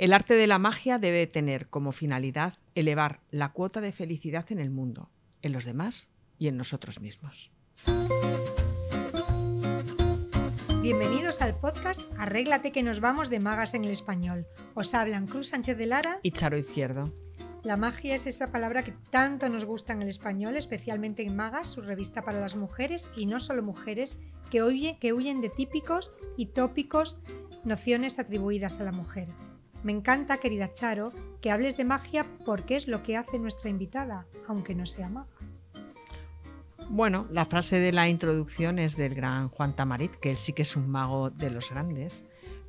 El arte de la magia debe tener como finalidad elevar la cuota de felicidad en el mundo, en los demás y en nosotros mismos. Bienvenidos al podcast Arréglate que nos vamos de magas en el español. Os hablan Cruz Sánchez de Lara y Charo Izquierdo. La magia es esa palabra que tanto nos gusta en el español, especialmente en Magas, su revista para las mujeres y no solo mujeres, que, que huyen de típicos y tópicos nociones atribuidas a la mujer. Me encanta, querida Charo, que hables de magia porque es lo que hace nuestra invitada, aunque no sea maga. Bueno, la frase de la introducción es del gran Juan Tamarit, que él sí que es un mago de los grandes,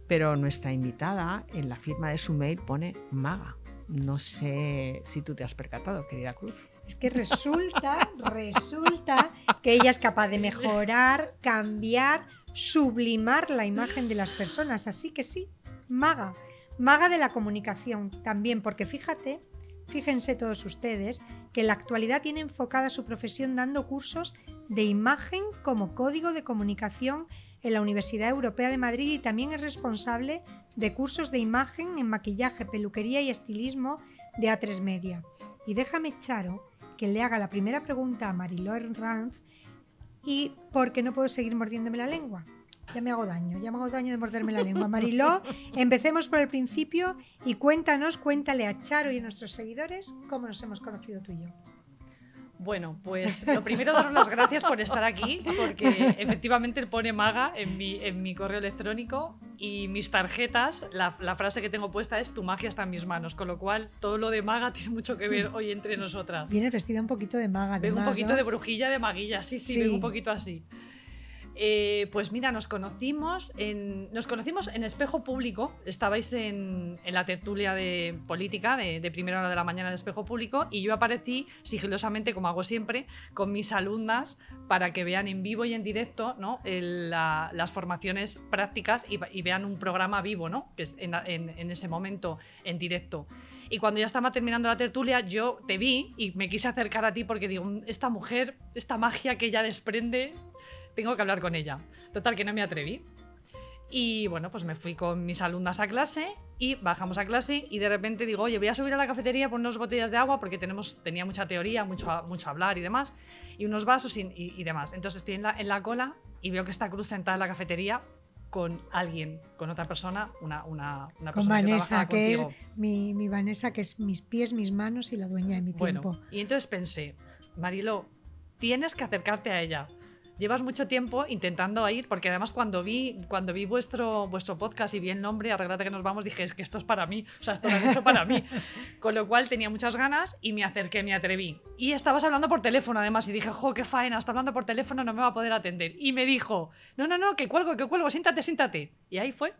pero nuestra invitada en la firma de su mail pone maga. No sé si tú te has percatado, querida Cruz. Es que resulta, resulta que ella es capaz de mejorar, cambiar, sublimar la imagen de las personas. Así que sí, maga. Maga de la comunicación, también porque fíjate, fíjense todos ustedes, que en la actualidad tiene enfocada su profesión dando cursos de imagen como código de comunicación en la Universidad Europea de Madrid y también es responsable de cursos de imagen en maquillaje, peluquería y estilismo de A3 Media. Y déjame, Charo, que le haga la primera pregunta a Marilor Ranz y por no puedo seguir mordiéndome la lengua. Ya me hago daño, ya me hago daño de morderme la lengua. Mariló, empecemos por el principio y cuéntanos, cuéntale a Charo y a nuestros seguidores cómo nos hemos conocido tú y yo. Bueno, pues lo primero daros las gracias por estar aquí, porque efectivamente pone maga en mi, en mi correo electrónico y mis tarjetas, la, frase que tengo puesta es tu magia está en mis manos, con lo cual todo lo de maga tiene mucho que ver hoy entre nosotras. Vienes vestida un poquito de maga. Vengo un poquito de brujilla, de maguilla, sí, sí, sí. vengo un poquito así. Eh, pues mira, nos conocimos en, nos conocimos en Espejo Público. Estabais en, la tertulia de política de, primera hora de la mañana de Espejo Público y yo aparecí sigilosamente, como hago siempre, con mis alumnas para que vean en vivo y en directo las formaciones prácticas y, vean un programa vivo, en, en ese momento en directo. Y cuando ya estaba terminando la tertulia, yo te vi y me quise acercar a ti porque digo, mm, esta mujer, esta magia que ella desprende, tengo que hablar con ella. Total, que no me atreví. Y bueno, pues me fui con mis alumnas a clase y bajamos a clase y de repente digo, oye, voy a subir a la cafetería por unas botellas de agua porque tenemos, tenía mucha teoría, mucho, mucho hablar y demás, y unos vasos y, demás. Entonces estoy en la, en la, cola y veo que está Cruz sentada en la cafetería con alguien, con otra persona, una, una, una persona con Vanessa, que, es mi, mi, Vanessa, que es mis pies, mis manos y la dueña de mi bueno, Y entonces pensé, Marilo, tienes que acercarte a ella llevas mucho tiempo intentando ir, porque además cuando vi, cuando vi vuestro, vuestro podcast y vi el nombre, arreglate que nos vamos, dije, es que esto es para mí, o sea, esto lo han hecho para mí. Con lo cual tenía muchas ganas y me acerqué, me atreví. Y estabas hablando por teléfono además y dije, jo, qué faena, está hablando por teléfono, no me va a poder atender. Y me dijo, no, no, no, que cuelgo, que cuelgo, siéntate, siéntate. Y ahí fue.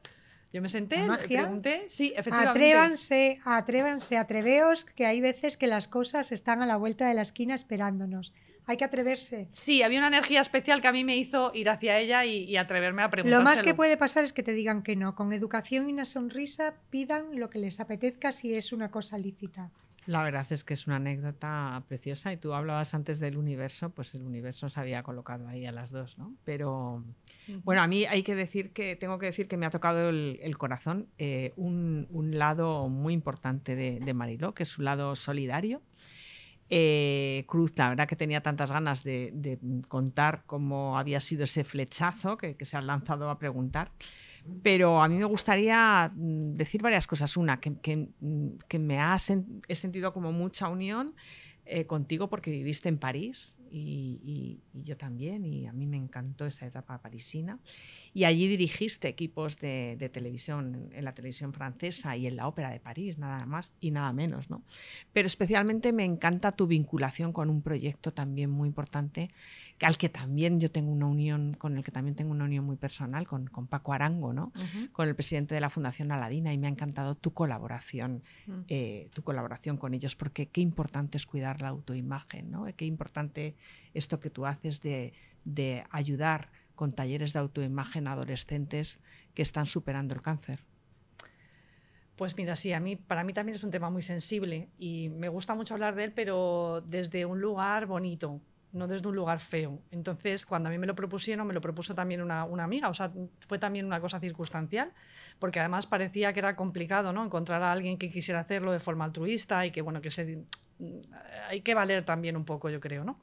Yo me senté, pregunté, sí, efectivamente. Atrévanse, atrévanse, atreveos, que hay veces que las cosas están a la vuelta de la esquina esperándonos. Hay que atreverse. Sí, había una energía especial que a mí me hizo ir hacia ella y, atreverme a preguntar. Lo más que puede pasar es que te digan que no. Con educación y una sonrisa pidan lo que les apetezca si es una cosa lícita. La verdad es que es una anécdota preciosa y tú hablabas antes del universo, pues el universo se había colocado ahí a las dos, ¿no? Pero bueno, a mí hay que decir que tengo que decir que me ha tocado el, corazón eh, un, lado muy importante de, de Mariló, que es su lado solidario eh, cruz, la verdad que tenía tantas ganas de, contar cómo había sido ese flechazo que, se ha lanzado a preguntar. Pero a mí me gustaría mm, decir varias cosas. Una, que, mm, me he sentido como mucha unión eh, contigo porque viviste en París y, yo también, y a mí me encantó esa etapa parisina. Y allí dirigiste equipos de, televisión en la televisión francesa y en la Ópera de París, nada más y nada menos. ¿no? Pero especialmente me encanta tu vinculación con un proyecto también muy importante, al que también yo tengo una unión, con el que también tengo una unión muy personal, con, con Paco Arango, ¿no? con el presidente de la Fundación Aladina, y me ha encantado tu colaboración, mm. eh, tu colaboración con ellos, porque qué importante es cuidar la autoimagen, ¿no? qué importante esto que tú haces de, ayudar con talleres de autoimagen a adolescentes que están superando el cáncer? Pues mira, sí, a mí, para mí también es un tema muy sensible y me gusta mucho hablar de él, pero desde un lugar bonito, no desde un lugar feo. Entonces, cuando a mí me lo propusieron, me lo propuso también una, una amiga, o sea, fue también una cosa circunstancial, porque además parecía que era complicado, ¿no? Encontrar a alguien que quisiera hacerlo de forma altruista y que, bueno, que se... Hay que valer también un poco, yo creo, ¿no?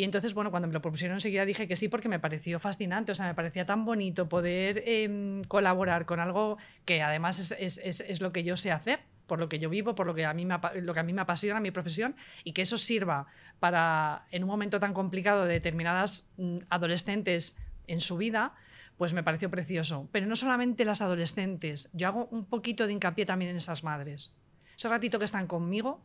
Y entonces, bueno, cuando me lo propusieron enseguida dije que sí porque me pareció fascinante, o sea, me parecía tan bonito poder em, colaborar con algo que además es, lo que yo sé hacer por lo que yo vivo, por lo que a mí me, lo que a mí me apasiona, mi profesión, y que eso sirva para, en un momento tan complicado de determinadas mm, adolescentes en su vida, pues me pareció precioso. Pero no solamente las adolescentes, yo hago un poquito de hincapié también en esas madres. Ese ratito que están conmigo,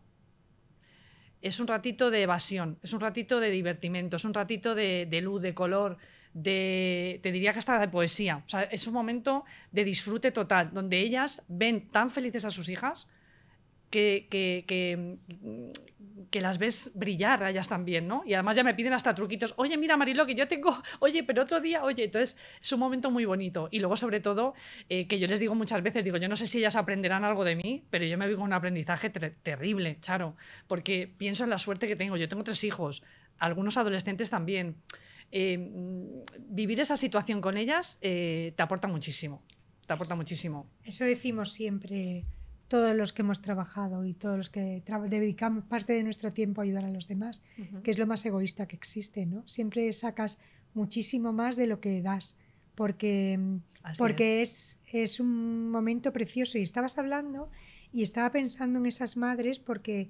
es un ratito de evasión, es un ratito de divertimento, es un ratito de, luz, de color, de, te diría que hasta de poesía. O sea, es un momento de disfrute total, donde ellas ven tan felices a sus hijas que, que, que las ves brillar a ellas también, ¿no? Y además ya me piden hasta truquitos, oye, mira Marilo, que yo tengo, oye, pero otro día, oye, entonces es un momento muy bonito. Y luego sobre todo, eh, que yo les digo muchas veces, digo, yo no sé si ellas aprenderán algo de mí, pero yo me vivo un aprendizaje terrible, Charo, porque pienso en la suerte que tengo. Yo tengo tres hijos, algunos adolescentes también. Em, vivir esa situación con ellas eh, te aporta muchísimo, te aporta muchísimo. Eso decimos siempre todos los que hemos trabajado y todos los que dedicamos parte de nuestro tiempo a ayudar a los demás, que es lo más egoísta que existe, ¿no? Siempre sacas muchísimo más de lo que das, porque, porque es. un momento precioso. Y estabas hablando y estaba pensando en esas madres porque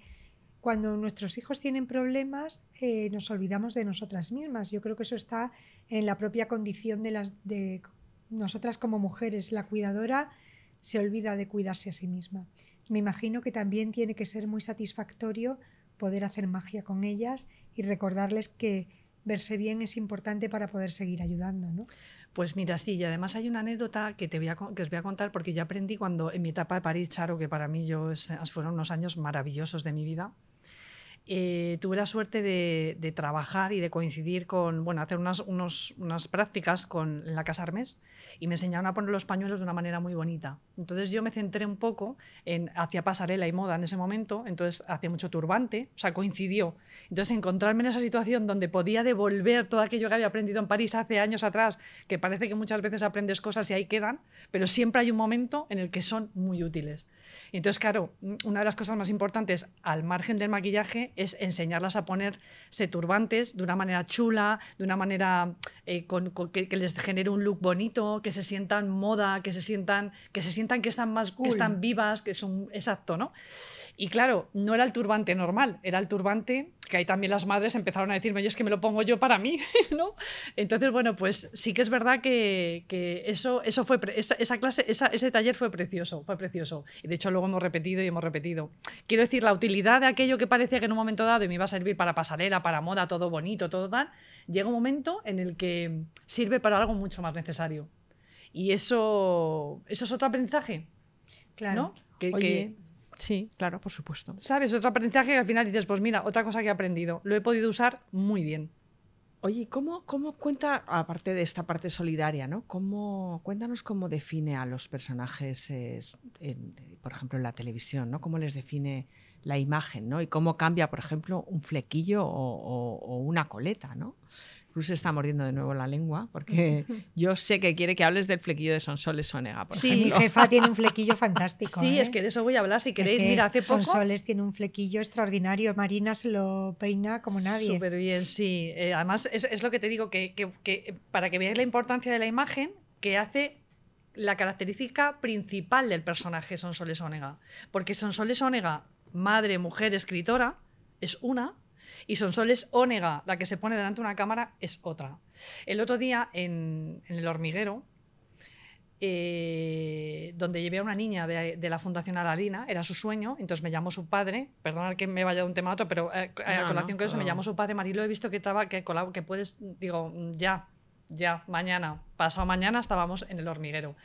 cuando nuestros hijos tienen problemas eh, nos olvidamos de nosotras mismas. Yo creo que eso está en la propia condición de, las, de nosotras como mujeres. La cuidadora se olvida de cuidarse a sí misma. Me imagino que también tiene que ser muy satisfactorio poder hacer magia con ellas y recordarles que verse bien es importante para poder seguir ayudando, Pues mira, sí, y además hay una anécdota que, te voy que os voy a contar porque yo aprendí cuando en mi etapa de París, Charo, que para mí yo fueron unos años maravillosos de mi vida, eh, tuve la suerte de, trabajar y de coincidir con, bueno, hacer unas, unas prácticas con en la Casa Armés y me enseñaron a poner los pañuelos de una manera muy bonita. Entonces yo me centré un poco en hacia pasarela y moda en ese momento, entonces hacía mucho turbante, o sea, coincidió. Entonces encontrarme en esa situación donde podía devolver todo aquello que había aprendido en París hace años atrás, que parece que muchas veces aprendes cosas y ahí quedan, pero siempre hay un momento en el que son muy útiles. Entonces, claro, una de las cosas más importantes al margen del maquillaje es enseñarlas a ponerse turbantes de una manera chula, de una manera eh, con, que, les genere un look bonito, que se sientan moda, que se sientan que, se sientan que están más cool. que están vivas, que son exacto, ¿no? Y claro, no era el turbante normal, era el turbante que ahí también las madres empezaron a decirme, oye, es que me lo pongo yo para mí, ¿no? Entonces, bueno, pues sí que es verdad que, eso, eso fue, esa, clase, ese taller fue precioso, fue precioso. Y de hecho luego hemos repetido y hemos repetido. Quiero decir, la utilidad de aquello que parecía que en un momento dado me iba a servir para pasarela, para moda, todo bonito, todo tal, llega un momento en el que sirve para algo mucho más necesario. Y eso, eso es otro aprendizaje. Claro. Oye, Sí, claro, por supuesto. ¿Sabes? Otro aprendizaje que al final dices, pues mira, otra cosa que he aprendido, lo he podido usar muy bien. Oye, ¿cómo, ¿cómo cuenta, aparte de esta parte solidaria, ¿no? ¿Cómo, cuéntanos cómo define a los personajes, por ejemplo, en la televisión, ¿no? ¿Cómo les define la imagen, ¿no? Y cómo cambia, por ejemplo, un flequillo o, o una coleta, ¿no? Cruz está mordiendo de nuevo la lengua, porque yo sé que quiere que hables del flequillo de Sonsoles Sonega. Por sí, mi jefa tiene un flequillo fantástico. Sí, es ¿eh? que de eso voy a hablar si queréis. Mira, hace poco. Sonsoles tiene un flequillo extraordinario. Marina se lo peina como nadie. Súper bien, sí. Eh, además, es, lo que te digo, que, para que veáis la importancia de la imagen, que hace la característica principal del personaje Sonsoles Onega. Porque Sonsoles Onega, madre, mujer, escritora, es una y son soles Ónega, la que se pone delante de una cámara es otra. El otro día en, El Hormiguero, eh, donde llevé a una niña de, la Fundación Alalina, era su sueño, entonces me llamó su padre, al que me vaya de un tema a otro, pero eh, a colación con eso, me llamó su padre, Marilo, he visto que, estaba que, que puedes, digo, ya, ya, mañana, pasado mañana estábamos en el hormiguero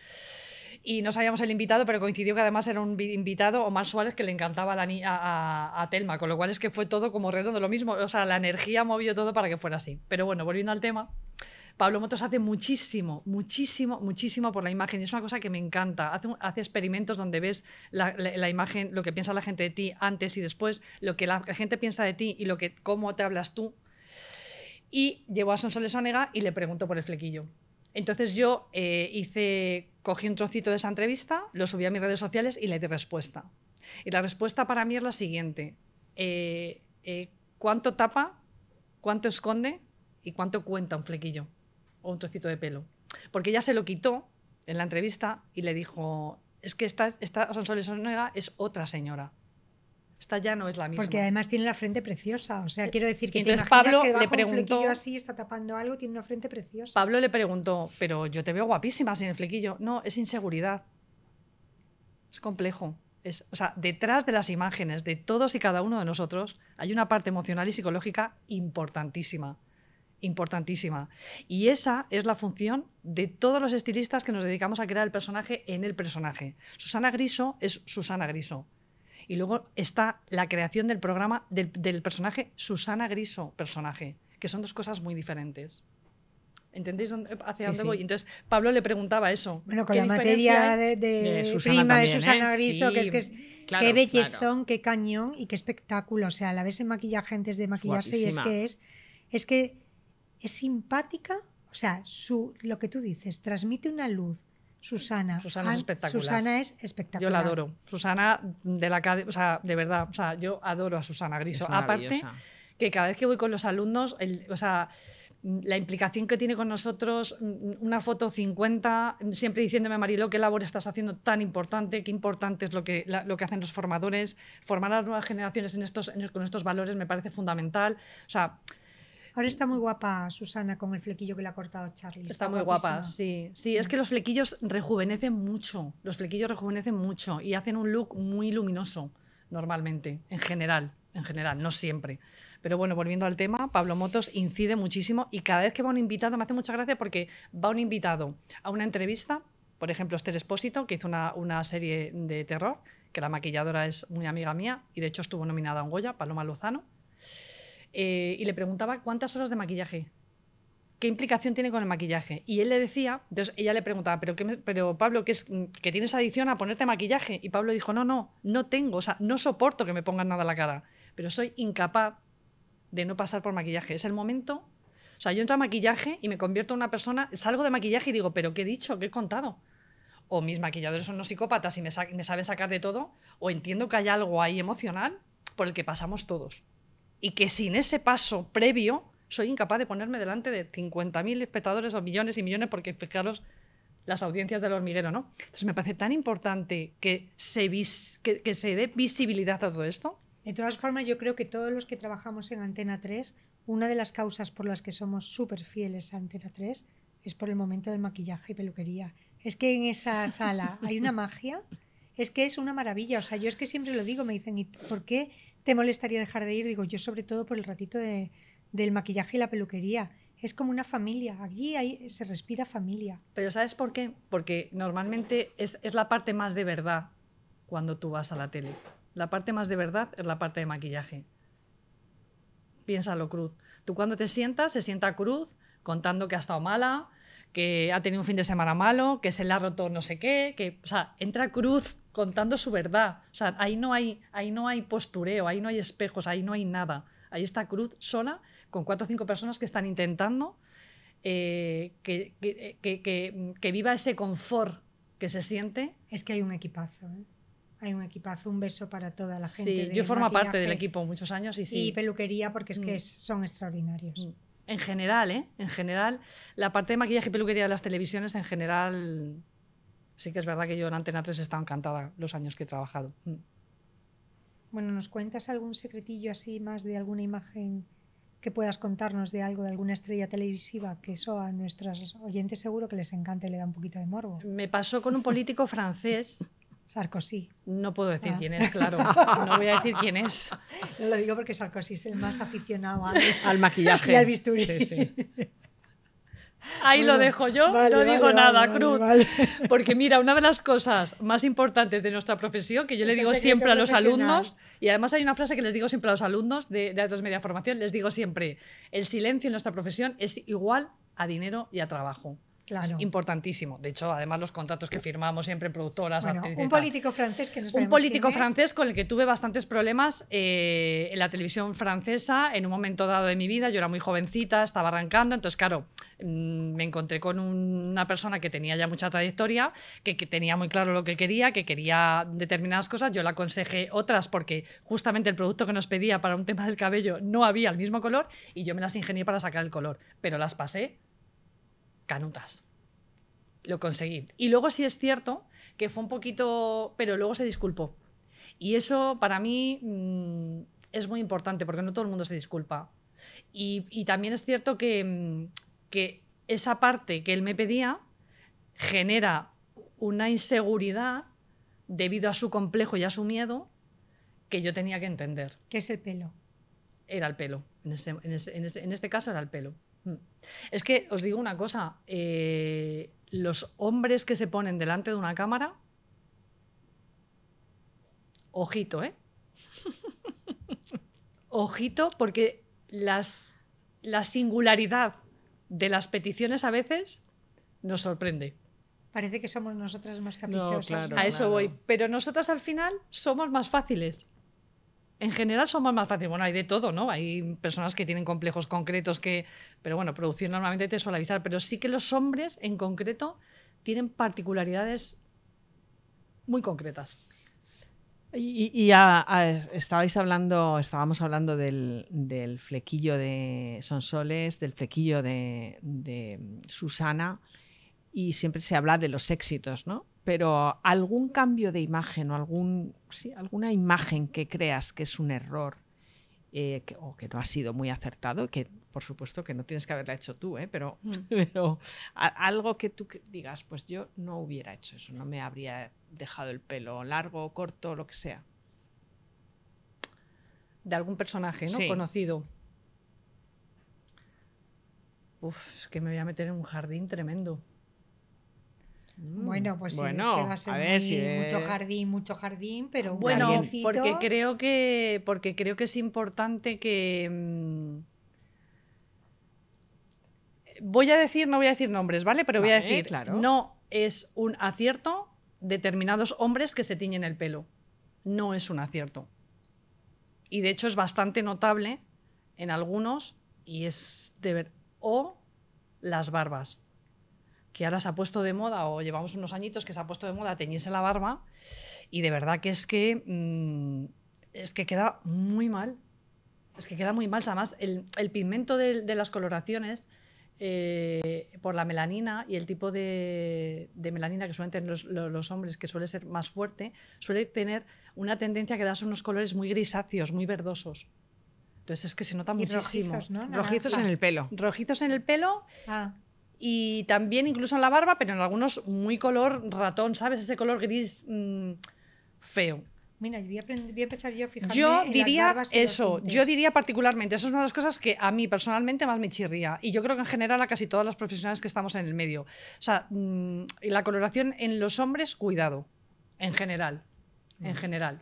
y no sabíamos el invitado, pero coincidió que además era un invitado, Omar Suárez, que le encantaba a, la Telma, con lo cual es que fue todo como redondo, lo mismo, o sea, la energía movió todo para que fuera así. Pero bueno, volviendo al tema, Pablo Motos hace muchísimo, muchísimo, muchísimo por la imagen y es una cosa que me encanta. Hace, experimentos donde ves la, imagen, lo que piensa la gente de ti antes y después, lo que la, gente piensa de ti y lo que, cómo te hablas tú. Y llevó a Sonsoles Onega y le preguntó por el flequillo. Entonces yo eh, hice, cogí un trocito de esa entrevista, lo subí a mis redes sociales y le di respuesta. Y la respuesta para mí es la siguiente. Eh, eh, ¿Cuánto tapa, cuánto esconde y cuánto cuenta un flequillo o un trocito de pelo? Porque ella se lo quitó en la entrevista y le dijo, es que esta, esta Sonsoles Onega es otra señora esta ya no es la misma. Porque además tiene la frente preciosa, o sea, eh, quiero decir que Pablo que le preguntó así está tapando algo, tiene una frente preciosa. Pablo le preguntó, "Pero yo te veo guapísima sin el flequillo." No, es inseguridad. Es complejo. Es, o sea, detrás de las imágenes de todos y cada uno de nosotros hay una parte emocional y psicológica importantísima. Importantísima. Y esa es la función de todos los estilistas que nos dedicamos a crear el personaje en el personaje. Susana Griso es Susana Griso y luego está la creación del programa del, personaje Susana Griso, personaje, que son dos cosas muy diferentes. ¿Entendéis hacia dónde Entonces, Pablo le preguntaba eso. Bueno, con la materia de, prima de ¿eh? Susana Griso, que es que es qué bellezón, qué cañón y qué espectáculo. O sea, la vez en maquillaje gente de maquillarse y es que es, es que es simpática. O sea, su, lo que tú dices, transmite una luz, Susana. Susana es espectacular. Susana es espectacular. Yo la adoro. Susana de la o sea, de verdad, o sea, yo adoro a Susana Griso. Aparte que cada vez que voy con los alumnos, o sea, la implicación que tiene con nosotros, una foto 50, siempre diciéndome, Marilo, qué labor estás haciendo tan importante, qué importante es lo que, lo que hacen los formadores, formar a las nuevas generaciones en estos, con estos valores me parece fundamental. O sea, está muy guapa Susana con el flequillo que le ha cortado Charlie. Está, muy guapa, sí. Sí, es que los flequillos rejuvenecen mucho. Los flequillos rejuvenecen mucho y hacen un look muy luminoso, normalmente, en general. En general, no siempre. Pero bueno, volviendo al tema, Pablo Motos incide muchísimo y cada vez que va un invitado, me hace mucha gracia porque va un invitado a una entrevista, por ejemplo, Esther Espósito, que hizo una, serie de terror, que la maquilladora es muy amiga mía y de hecho estuvo nominada a un Goya, Paloma Lozano, eh, y le preguntaba cuántas horas de maquillaje. ¿Qué implicación tiene con el maquillaje? Y él le decía, entonces ella le preguntaba, ¿pero, pero Pablo, ¿qué es, que tienes adicción a ponerte maquillaje? Y Pablo dijo, no, no, no tengo, o sea, no soporto que me pongan nada a la cara, pero soy incapaz de no pasar por maquillaje. Es el momento o sea, yo entro a maquillaje y me convierto en una persona, salgo de maquillaje y digo, pero ¿qué he dicho? ¿Qué he contado? O mis maquilladores son unos psicópatas y me saben sacar de todo, o entiendo que hay algo ahí emocional por el que pasamos todos y que sin ese paso previo soy incapaz de ponerme delante de 50.000 espectadores o millones y millones, porque fijaros las audiencias del hormiguero, ¿no? Entonces me parece tan importante que se, que, que se dé visibilidad a todo esto. De todas formas, yo creo que todos los que trabajamos en Antena 3, una de las causas por las que somos súper fieles a Antena 3 es por el momento del maquillaje y peluquería. Es que en esa sala hay una magia, es que es una maravilla. O sea, yo es que siempre lo digo, me dicen, ¿y por qué? ¿te molestaría dejar de ir? Digo, yo sobre todo por el ratito del maquillaje y la peluquería. Es como una familia, allí ahí se respira familia. Pero ¿sabes por qué? Porque normalmente es, la parte más de verdad cuando tú vas a la tele. La parte más de verdad es la parte de maquillaje. Piénsalo, Cruz. Tú cuando te sientas, se sienta Cruz contando que ha estado mala, que ha tenido un fin de semana malo, que se le ha roto no sé qué, que, o sea, entra Cruz contando su verdad. O sea, ahí no, hay, ahí no hay postureo, ahí no hay espejos, ahí no hay nada. Ahí está Cruz sola con cuatro o cinco personas que están intentando eh, eh, que, viva ese confort que se siente. Es que hay un equipazo. ¿eh? Hay un equipazo, un beso para toda la gente. Sí, yo formo parte del equipo muchos años y sí. peluquería porque es que mm. son extraordinarios. Mm. En general, ¿eh? En general, la parte de maquillaje y peluquería de las televisiones en general sí que es verdad que yo en Antena 3 he estado encantada los años que he trabajado. Mm. Bueno, ¿nos cuentas algún secretillo así más de alguna imagen que puedas contarnos de algo, de alguna estrella televisiva? Que eso a nuestros oyentes seguro que les encanta y le da un poquito de morbo. Me pasó con un político francés. Sarkozy. No puedo decir ah. quién es, claro. No voy a decir quién es. No lo digo porque Sarkozy es el más aficionado al, maquillaje y al bisturí. Ahí lo dejo yo, no digo nada, Cruz. Porque mira, una de las cosas más importantes de nuestra profesión, que yo le digo siempre a los alumnos, y además hay una frase que les digo siempre a los alumnos de, de media formación, les digo siempre, el silencio en nuestra profesión es igual a dinero y a trabajo. Es importantísimo. De hecho, además los contratos que firmamos siempre en productoras. un político francés que Un político francés con el que tuve bastantes problemas eh, en la televisión francesa en un momento dado de mi vida. Yo era muy jovencita, estaba arrancando. Entonces, claro, mm, me encontré con una persona que tenía ya mucha trayectoria, que, que tenía muy claro lo que quería, que quería determinadas cosas. Yo le aconsejé otras porque justamente el producto que nos pedía para un tema del cabello no había el mismo color y yo me las ingenié para sacar el color. Pero las pasé canutas. Lo conseguí. Y luego sí es cierto que fue un poquito, pero luego se disculpó. Y eso para mí mm, es muy importante porque no todo el mundo se disculpa. Y, también es cierto mm, que, esa parte que él me pedía genera una inseguridad debido a su complejo y a su miedo que yo tenía que entender. ¿Qué es el pelo? Era el pelo. en este caso era el pelo. Mm. Es que os digo una cosa, eh, los hombres que se ponen delante de una cámara, ojito, ¿eh? ojito, porque las, la singularidad de las peticiones a veces nos sorprende. Parece que somos nosotras más caprichosas. a eso voy. Pero nosotras al final somos más fáciles en general son más, fáciles. Bueno, hay de todo, ¿no? Hay personas que tienen complejos concretos que, pero bueno, producción normalmente te suele avisar, pero sí que los hombres en concreto tienen particularidades muy concretas. Y, ya estabais hablando, estábamos hablando del, flequillo de Sonsoles, del flequillo de Susana, y siempre se habla de los éxitos, ¿no? pero algún cambio de imagen o algún, sí, alguna imagen que creas que es un error eh, o que no ha sido muy acertado, que por supuesto que no tienes que haberla hecho tú, ¿eh? pero, mm. algo que tú digas, pues yo no hubiera hecho eso, no me habría dejado el pelo largo, corto, lo que sea. De algún personaje, ¿no? Conocido. Uf, es que me voy a meter en un jardín tremendo. Mm, bueno, pues es que a mucho jardín, mucho jardín, pero bueno, porque creo que porque creo que es importante que mm, voy a decir, no voy a decir nombres, ¿vale? Pero voy a decir, no es un acierto determinados hombres que se tiñen el pelo. No es un acierto. Y de hecho es bastante notable en algunos y es de ver o las barbas que ahora se ha puesto de moda, o llevamos unos añitos que se ha puesto de moda teñirse la barba, y de verdad que es que, mm, es que queda muy mal. Es que queda muy mal. Además, el, el pigmento de, las coloraciones eh, por la melanina y el tipo de, de melanina que suelen tener los, hombres, que suele ser más fuerte, suele tener una tendencia a quedarse unos colores muy grisáceos, muy verdosos. Entonces es que se nota muy Rojizos, Rojizos en el pelo. Rojizos en el pelo. Ah y también incluso en la barba, pero en algunos muy color ratón, ¿sabes? Ese color gris mm, feo. Mira, yo voy a, empezar yo a fijarme Yo diría eso, yo diría particularmente, eso es una de las cosas que a mí personalmente más me chirría y yo creo que en general a casi todas las profesionales que estamos en el medio. O sea, mm, la coloración en los hombres, cuidado, en general, en general.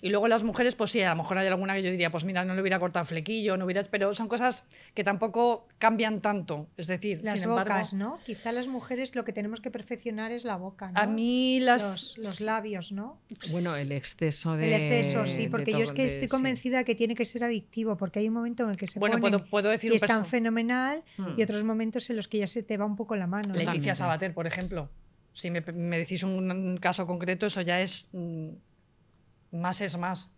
Y luego las mujeres, pues sí, a lo mejor hay alguna que yo diría, pues mira, no le hubiera cortado flequillo, no hubiera, pero son cosas que tampoco cambian tanto. Es decir, las sin bocas, embargo, ¿no? Quizá las mujeres lo que tenemos que perfeccionar es la boca, ¿no? A mí las los, labios, ¿no? Bueno, el exceso de el exceso, sí, porque yo es que estoy convencida que tiene que ser adictivo, porque hay un momento en el que se bueno, puedo, puedo decir y tan fenomenal y hmm. otros momentos en los que ya se te va un poco la mano. Leticia a Sabater, por ejemplo. Si me, me decís un, caso concreto, eso ya es mm, más es más.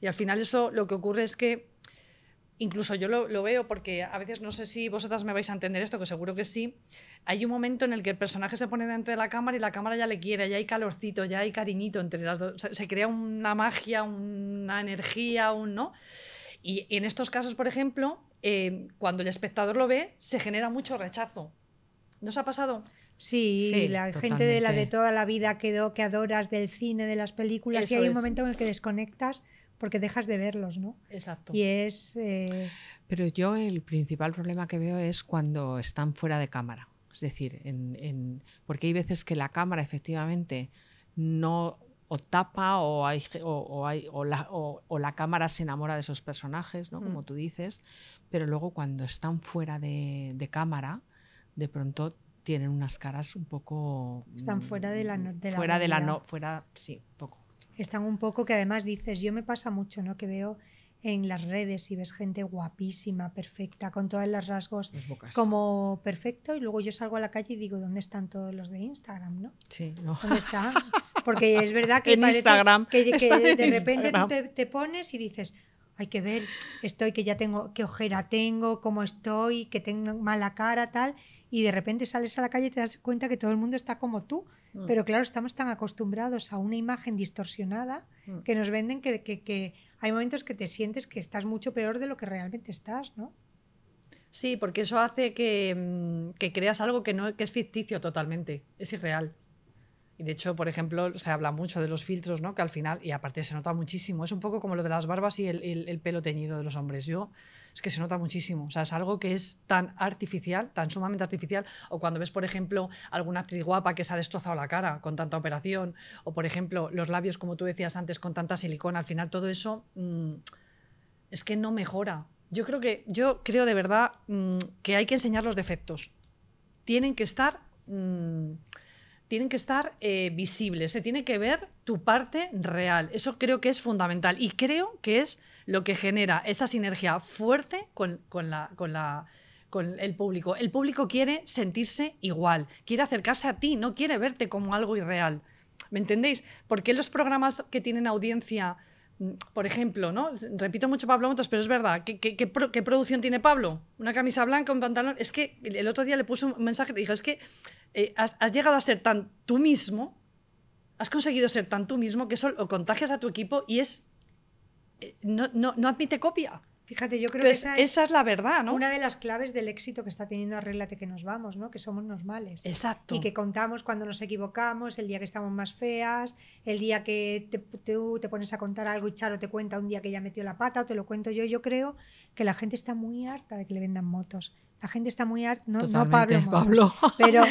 Y al final eso lo que ocurre es que, incluso yo lo, veo porque a veces no sé si vosotras me vais a entender esto, que seguro que sí, hay un momento en el que el personaje se pone delante de la cámara y la cámara ya le quiere, ya hay calorcito, ya hay cariñito entre las dos, se, crea una magia, una energía, un no. Y en estos casos, por ejemplo, eh, cuando el espectador lo ve, se genera mucho rechazo. ¿No os ha pasado? Sí, la gente de la de toda la vida quedó que adoras del cine, de las películas, y hay un momento en el que desconectas porque dejas de verlos, ¿no? Exacto. Y es... Eh, pero yo el principal problema que veo es cuando están fuera de cámara. Es decir, porque hay veces que la cámara efectivamente no o tapa o, hay, o, la, cámara se enamora de esos personajes, ¿no? como mm. tú dices, pero luego cuando están fuera de, de, cámara, de pronto tienen unas caras un poco... Están mm, fuera de la... fuera de la... No, fuera, sí, poco. Están un poco que además dices, yo me pasa mucho, ¿no? Que veo en las redes y ves gente guapísima, perfecta, con todos los rasgos como perfecto y luego yo salgo a la calle y digo, ¿dónde están todos los de Instagram, no? Sí, no. ¿Dónde están? Porque es verdad que en Instagram que, de repente te, pones y dices, hay que ver, estoy que ya tengo, qué ojera tengo, cómo estoy, que tengo mala cara, tal, y de repente sales a la calle y te das cuenta que todo el mundo está como tú. Mm. Pero claro, estamos tan acostumbrados a una imagen distorsionada mm. que nos venden que, hay momentos que te sientes que estás mucho peor de lo que realmente estás, ¿no? Sí, porque eso hace que, mm, que creas algo que, no, que es ficticio totalmente, es irreal de hecho, por ejemplo, se habla mucho de los filtros, ¿no? Que al final, y aparte se nota muchísimo, es un poco como lo de las barbas y el, pelo teñido de los hombres. Yo, es que se nota muchísimo. O sea, es algo que es tan artificial, tan sumamente artificial. O cuando ves, por ejemplo, alguna actriz guapa que se ha destrozado la cara con tanta operación, o por ejemplo, los labios, como tú decías antes, con tanta silicona, al final todo eso mm, es que no mejora. Yo creo que, yo creo de verdad mm, que hay que enseñar los defectos. Tienen que estar. Mm, tienen que estar eh, visibles, se tiene que ver tu parte real. Eso creo que es fundamental y creo que es lo que genera esa sinergia fuerte con, con, con, con el público. El público quiere sentirse igual, quiere acercarse a ti, no quiere verte como algo irreal. ¿Me entendéis? Porque los programas que tienen audiencia por ejemplo, ¿no? Repito mucho Pablo Motos, pero es verdad. ¿Qué, producción tiene Pablo? Una camisa blanca, un pantalón. Es que el otro día le puse un mensaje, le dije, es que eh, has, llegado a ser tan tú mismo, has conseguido ser tan tú mismo que solo contagias a tu equipo y es. Eh, no admite copia. Fíjate, yo creo que esa es, la verdad, ¿no? Una de las claves del éxito que está teniendo Arréglate que nos vamos, ¿no? Que somos normales. Exacto. Y que contamos cuando nos equivocamos, el día que estamos más feas, el día que tú te, pones a contar algo y Charo te cuenta un día que ya metió la pata o te lo cuento yo. Yo creo que la gente está muy harta de que le vendan motos. La gente está muy harta, no, Pablo, pero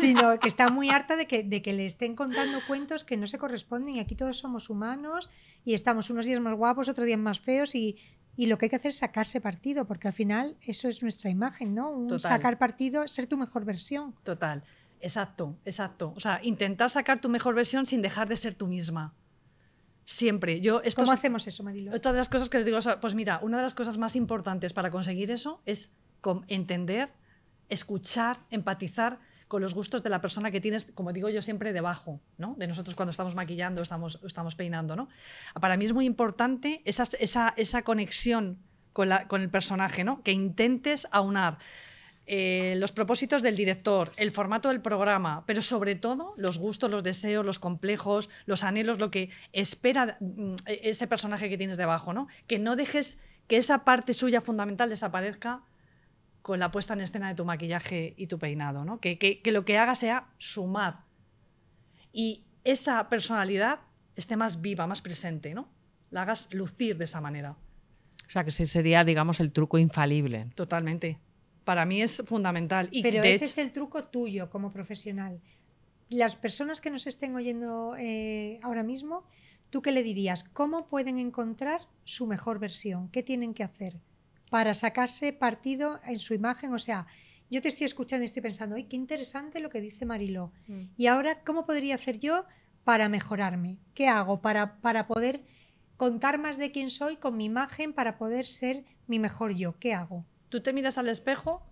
sino que está muy harta de que, de que le estén contando cuentos que no se corresponden y aquí todos somos humanos y estamos unos días más guapos, otros días más feos y y lo que hay que hacer es sacarse partido, porque al final eso es nuestra imagen, ¿no? sacar partido, ser tu mejor versión. Total, exacto, exacto. O sea, intentar sacar tu mejor versión sin dejar de ser tú misma. Siempre. Yo, esto ¿Cómo hacemos eso, Marilo? Otra de las cosas que les digo, pues mira, una de las cosas más importantes para conseguir eso es entender, escuchar, empatizar con los gustos de la persona que tienes, como digo yo siempre, debajo, De nosotros cuando estamos maquillando, estamos, estamos peinando, ¿no? Para mí es muy importante esa, conexión con, el personaje, ¿no? Que intentes aunar eh, los propósitos del director, el formato del programa, pero sobre todo los gustos, los deseos, los complejos, los anhelos, lo que espera mm, e, ese personaje que tienes debajo, ¿no? Que no dejes que esa parte suya fundamental desaparezca con la puesta en escena de tu maquillaje y tu peinado, ¿no? que, que, que lo que haga sea sumar y esa personalidad esté más viva, más presente, ¿no? La hagas lucir de esa manera. O sea, que ese sería, digamos, el truco infalible. Totalmente. Para mí es fundamental. Y Pero ese es el truco tuyo como profesional. Las personas que nos estén oyendo eh, ahora mismo, ¿tú qué le dirías? ¿Cómo pueden encontrar su mejor versión? ¿Qué tienen que hacer? para sacarse partido en su imagen. O sea, yo te estoy escuchando y estoy pensando, ¡ay, qué interesante lo que dice Mariló! Mm. Y ahora, ¿cómo podría hacer yo para mejorarme? ¿Qué hago para, para poder contar más de quién soy con mi imagen, para poder ser mi mejor yo? ¿Qué hago? Tú te miras al espejo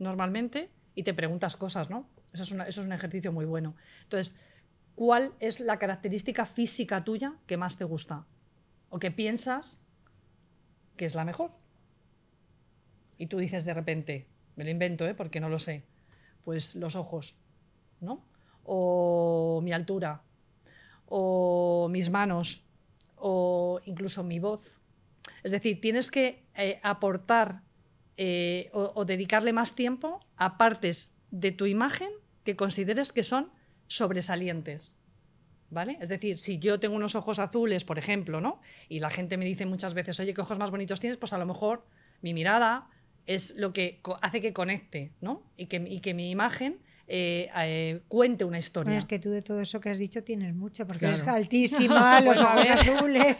normalmente y te preguntas cosas, ¿no? Eso es, eso es un ejercicio muy bueno. Entonces, ¿cuál es la característica física tuya que más te gusta? ¿O que piensas que es la mejor? y tú dices de repente, me lo invento, ¿eh? porque no lo sé, pues los ojos, ¿no? O mi altura, o mis manos, o incluso mi voz. Es decir, tienes que eh, aportar eh, o, dedicarle más tiempo a partes de tu imagen que consideres que son sobresalientes. ¿Vale? Es decir, si yo tengo unos ojos azules, por ejemplo, ¿no? Y la gente me dice muchas veces, oye, ¿qué ojos más bonitos tienes? Pues a lo mejor mi mirada es lo que hace que conecte, ¿no? Y que, mi imagen eh, eh, cuente una historia. es que tú de todo eso que has dicho tienes mucho, porque es eres altísima, los ojos azules.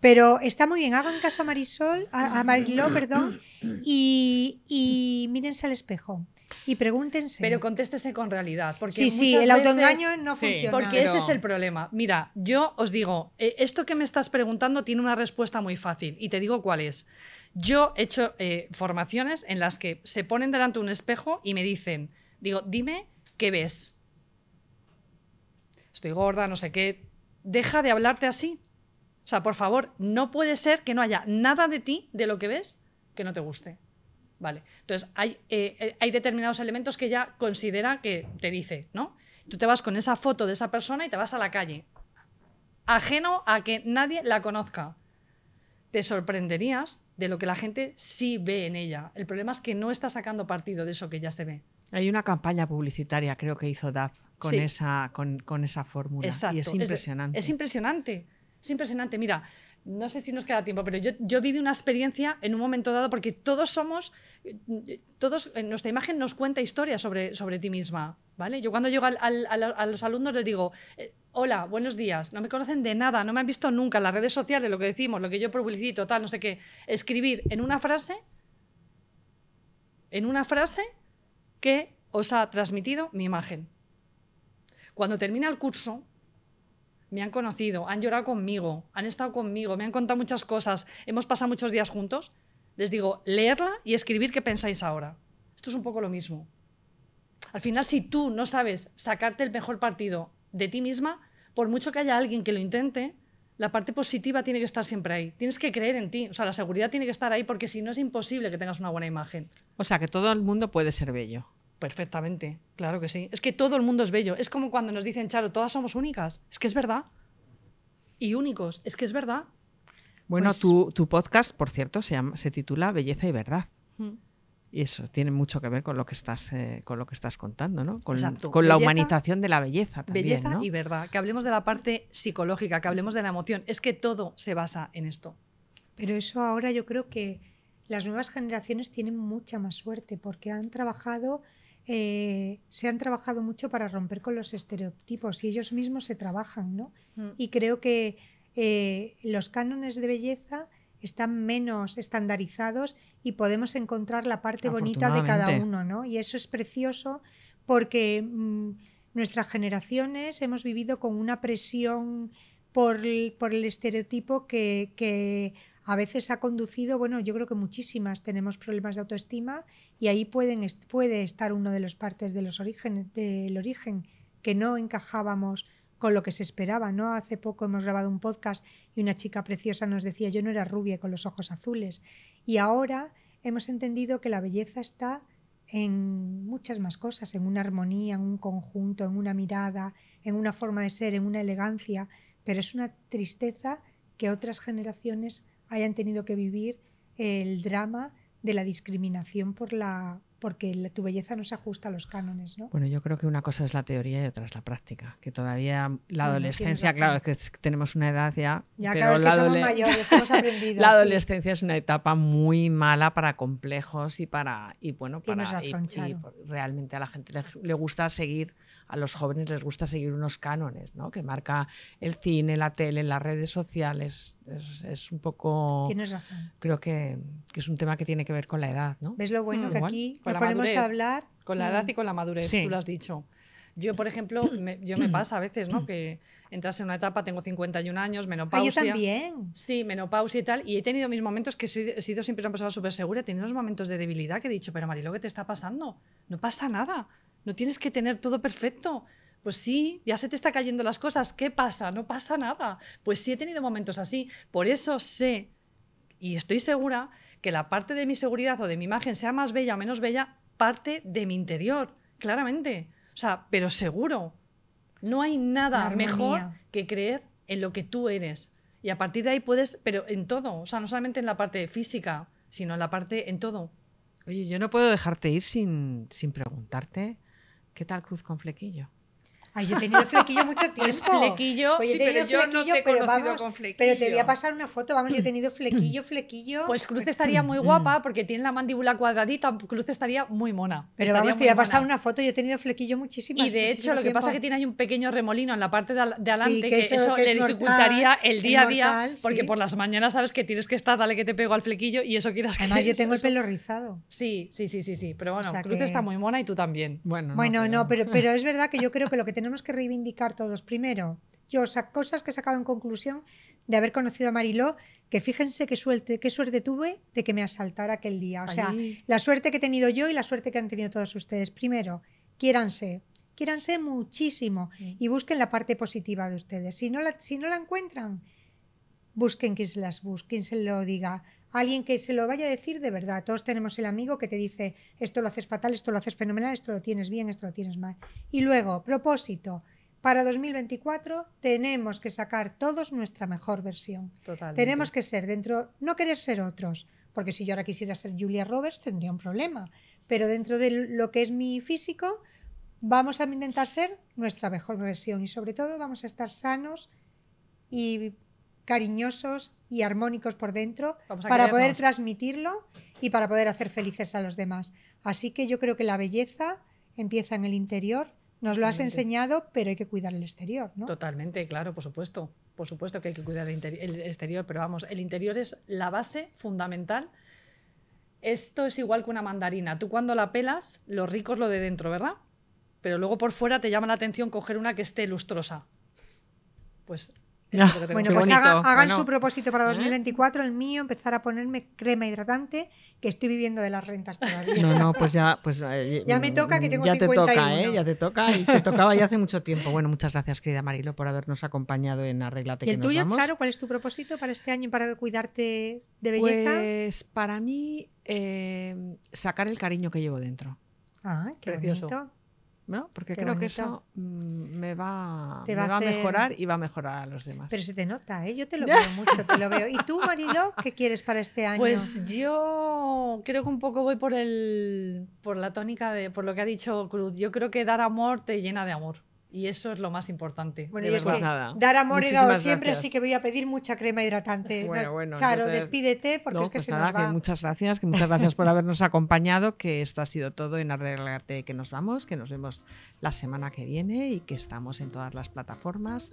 Pero está muy bien, hagan caso a Marisol, a, Mariló, perdón, y, y mírense al espejo. Y pregúntense. Pero contéstese con realidad. Porque sí, sí, el autoengaño no funciona. porque ese es el problema. Mira, yo os digo, eh, esto que me estás preguntando tiene una respuesta muy fácil y te digo cuál es. Yo he hecho eh, formaciones en las que se ponen delante un espejo y me dicen, digo, dime qué ves. Estoy gorda, no sé qué. Deja de hablarte así. O sea, por favor, no puede ser que no haya nada de ti, de lo que ves, que no te guste. Vale. Entonces, hay, eh, eh, hay determinados elementos que ya considera que te dice, ¿no? Tú te vas con esa foto de esa persona y te vas a la calle, ajeno a que nadie la conozca. Te sorprenderías de lo que la gente sí ve en ella. El problema es que no está sacando partido de eso que ya se ve. Hay una campaña publicitaria, creo que hizo DAF, con esa, con, con esa fórmula. Y es impresionante. Es, es impresionante. Es impresionante. Mira, no sé si nos queda tiempo, pero yo, viví una experiencia en un momento dado porque todos somos, eh, todos, eh, nuestra imagen nos cuenta historias sobre, sobre ti misma, ¿vale? Yo cuando llego a los alumnos les digo, eh, hola, buenos días, no me conocen de nada, no me han visto nunca en las redes sociales, lo que decimos, lo que yo publicito, tal, no sé qué, escribir en una frase, en una frase que os ha transmitido mi imagen. Cuando termina el curso, me han conocido, han llorado conmigo, han estado conmigo, me han contado muchas cosas, hemos pasado muchos días juntos, les digo, leerla y escribir qué pensáis ahora. Esto es un poco lo mismo. Al final, si tú no sabes sacarte el mejor partido de ti misma, por mucho que haya alguien que lo intente, la parte positiva tiene que estar siempre ahí. Tienes que creer en ti. O sea, la seguridad tiene que estar ahí porque si no es imposible que tengas una buena imagen. O sea, que todo el mundo puede ser bello. Perfectamente, claro que sí. Es que todo el mundo es bello. Es como cuando nos dicen, Charo, todas somos únicas. Es que es verdad. Y únicos, es que es verdad. Bueno, pues tu, podcast, por cierto, se, titula Belleza y Verdad. Y eso tiene mucho que ver con lo que estás, eh, con lo que estás contando, ¿no? Con, la humanización de la belleza también. Belleza y verdad. Que hablemos de la parte psicológica, que hablemos de la emoción. Es que todo se basa en esto. Pero eso ahora yo creo que las nuevas generaciones tienen mucha más suerte porque han trabajado eh, se han trabajado mucho para romper con los estereotipos y ellos mismos se trabajan, ¿no? Mm. Y creo que eh, los cánones de belleza están menos estandarizados y podemos encontrar la parte bonita de cada uno, ¿no? Y eso es precioso porque mm, nuestras generaciones hemos vivido con una presión por el, por el estereotipo que a veces ha conducido, bueno, yo creo que muchísimas tenemos problemas de autoestima y ahí pueden, puede estar uno de los partes de los del origen, que no encajábamos con lo que se esperaba, ¿no? Hace poco hemos grabado un podcast y una chica preciosa nos decía, yo no era rubia con los ojos azules. Y ahora hemos entendido que la belleza está en muchas más cosas, en una armonía, en un conjunto, en una mirada, en una forma de ser, en una elegancia, pero es una tristeza que otras generaciones hayan tenido que vivir el drama de la discriminación por la porque tu belleza no se ajusta a los cánones, ¿no? Bueno, yo creo que una cosa es la teoría y otra es la práctica, que todavía la adolescencia, claro, que tenemos una edad ya, ya claro, es que somos mayores, hemos aprendido. la adolescencia es una etapa muy mala para complejos y para y bueno, para realmente a la gente le gusta seguir a los jóvenes les gusta seguir unos cánones, ¿no? Que marca el cine, la tele, las redes sociales. Es, un poco... Tienes razón. Creo que, es un tema que tiene que ver con la edad, ¿no? ¿Ves lo bueno mm, que aquí nos ponemos a hablar? Con la edad y con la madurez, tú lo has dicho. Yo, por ejemplo, me, yo me pasa a veces, ¿no? Que entras en una etapa, tengo 51 años, menopausia. Ah, yo también. Sí, menopausia y tal. Y he tenido mis momentos que he sido siempre una persona súper segura, he tenido unos momentos de debilidad que he dicho, pero lo ¿qué te está pasando? No pasa nada. No tienes que tener todo perfecto. Pues sí, ya se te está cayendo las cosas. ¿Qué pasa? No pasa nada. Pues sí, he tenido momentos así. Por eso sé y estoy segura que la parte de mi seguridad o de mi imagen, sea más bella o menos bella, parte de mi interior, claramente. O sea, pero seguro. No hay nada mejor que creer en lo que tú eres. Y a partir de ahí puedes, pero en todo, o sea, no solamente en la parte física, sino en la parte en todo. Oye, yo no puedo dejarte ir sin, sin preguntarte ¿Qué tal cruz con flequillo? Ay, yo he tenido flequillo mucho tiempo. Pues flequillo. sí, pero yo te he Pero te voy a pasar una foto, vamos, yo he tenido flequillo, flequillo. Pues Cruz estaría muy guapa porque tiene la mandíbula cuadradita, Cruz estaría muy mona. Pero vamos, te voy a pasar una foto, yo he tenido flequillo muchísimo. Y de hecho, lo que pasa es que tiene ahí un pequeño remolino en la parte de, adelante que, eso, le dificultaría el día a día porque por las mañanas sabes que tienes que estar, dale que te pego al flequillo y eso quieras Además, yo tengo el pelo rizado. Sí, sí, sí, sí, sí, pero bueno, Cruz está muy mona y tú también. Bueno, no, pero pero es verdad que yo creo que lo que tenemos que reivindicar todos. Primero, yo, cosas que he sacado en conclusión de haber conocido a Mariló, que fíjense qué suerte, qué suerte tuve de que me asaltara aquel día. O sea, la suerte que he tenido yo y la suerte que han tenido todos ustedes. Primero, quiéranse, quiéranse muchísimo y busquen la parte positiva de ustedes. Si no la, si no la encuentran, busquen quien se las busque, quien se lo diga, alguien que se lo vaya a decir de verdad. Todos tenemos el amigo que te dice, esto lo haces fatal, esto lo haces fenomenal, esto lo tienes bien, esto lo tienes mal. Y luego, propósito. Para 2024 tenemos que sacar todos nuestra mejor versión. Tenemos que ser dentro, no querer ser otros, porque si yo ahora quisiera ser Julia Roberts tendría un problema, pero dentro de lo que es mi físico vamos a intentar ser nuestra mejor versión y sobre todo vamos a estar sanos y cariñosos y armónicos por dentro para poder transmitirlo y para poder hacer felices a los demás. Así que yo creo que la belleza empieza en el interior. Nos lo has enseñado, pero hay que cuidar el exterior, Totalmente, claro, por supuesto. Por supuesto que hay que cuidar el, el exterior, pero vamos, el interior es la base fundamental. Esto es igual que una mandarina. Tú cuando la pelas, lo rico es lo de dentro, ¿verdad? Pero luego por fuera te llama la atención coger una que esté lustrosa. Pues Ah, bueno, pues hagan su propósito para 2024. ¿eh? El mío, empezar a ponerme crema hidratante, que estoy viviendo de las rentas todavía. No, no, pues ya. Pues, eh, me toca que tengo Ya te toca, ¿eh? Ya te toca. Y te tocaba ya hace mucho tiempo. Bueno, muchas gracias, querida Marilo, por habernos acompañado en Arreglate. ¿Y el tuyo, Charo, cuál es tu propósito para este año para cuidarte de belleza? Pues para mí, eh, sacar el cariño que llevo dentro. Ah, qué Precioso. ¿no? Porque creo que eso mm, me va, va a, mejorar y va a mejorar a los demás. Pero se te nota, ¿eh? Yo te lo veo mucho, te lo veo. ¿Y tú, marido qué quieres para este año? Pues yo creo que un poco voy por el por la tónica de por lo que ha dicho Cruz. Yo creo que dar amor te llena de amor. Y eso es lo más importante. Bueno, y es que nada. dar amor y dado siempre, así que voy a pedir mucha crema hidratante. Bueno, bueno, Charo, despídete porque es que pues se nos va. Que muchas gracias, que muchas gracias por habernos acompañado, que esto ha sido todo en Arreglarte, que nos vamos, que nos vemos la semana que viene y que estamos en todas las plataformas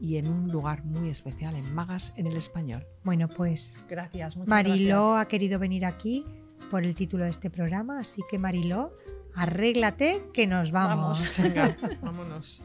y en un lugar muy especial en Magas en el español. Bueno, pues gracias. Mariló gracias. ha querido venir aquí por el título de este programa, así que Mariló, Arréglate que nos vamos. Vamos, venga, vámonos.